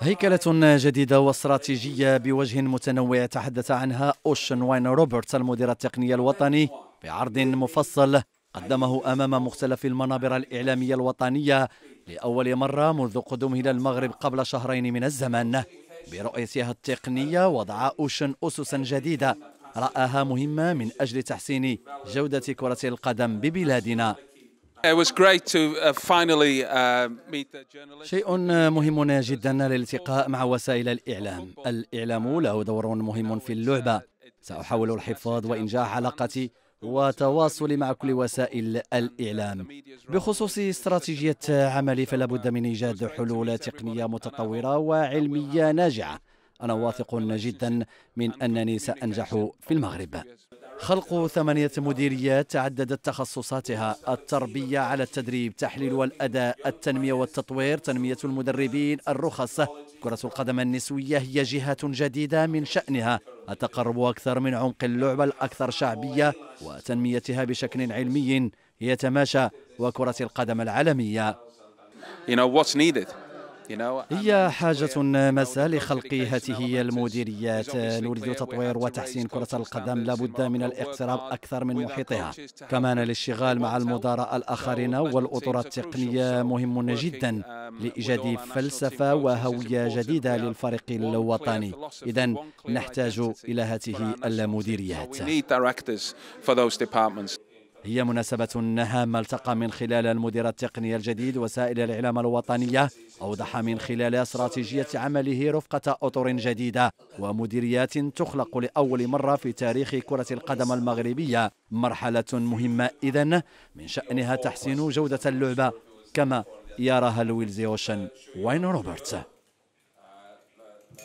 هيكلة جديدة واستراتيجية بوجه متنوع تحدث عنها أوشن واين روبرتس المدير التقني الوطني بعرض مفصل قدمه أمام مختلف المنابر الإعلامية الوطنية لأول مرة منذ قدومه إلى المغرب قبل شهرين من الزمن برؤيتها التقنية وضع أوشن أسسا جديدة رآها مهمة من أجل تحسين جودة كرة القدم ببلادنا Uh, uh, شيء uh, مهم جدا الالتقاء مع وسائل الإعلام الإعلام له دور مهم في اللعبة سأحاول الحفاظ وإنجاح علاقتي وتواصلي مع كل وسائل الإعلام بخصوص استراتيجية عملي فلا بد من إيجاد حلول تقنية متطورة وعلمية ناجعة أنا واثق جدا من أنني سأنجح في المغرب خلق ثمانية مديريات تعددت تخصصاتها التربية على التدريب تحليل والأداء التنمية والتطوير تنمية المدربين الرخص كرة القدم النسوية هي جهة جديدة من شأنها التقرب أكثر من عمق اللعبة الأكثر شعبية وتنميتها بشكل علمي يتماشى وكرة القدم العالمية You know what's needed هي حاجة ماسة لخلق هذه المديريات نريد تطوير وتحسين كرة القدم لابد من الاقتراب أكثر من محيطها كمان الاشتغال مع المدراء الآخرين والأطر التقنية مهم جدا لإيجاد فلسفة وهوية جديدة للفريق الوطني إذا نحتاج إلى هذه المديريات هي مناسبة هامة التقى من خلال المدير التقني الجديد وسائل الإعلام الوطنية أوضح من خلال استراتيجية عمله رفقة أطر جديدة ومديريات تخلق لأول مرة في تاريخ كرة القدم المغربية مرحلة مهمة إذن من شأنها تحسين جودة اللعبة كما يراها لويلزي أوشن وين روبرتس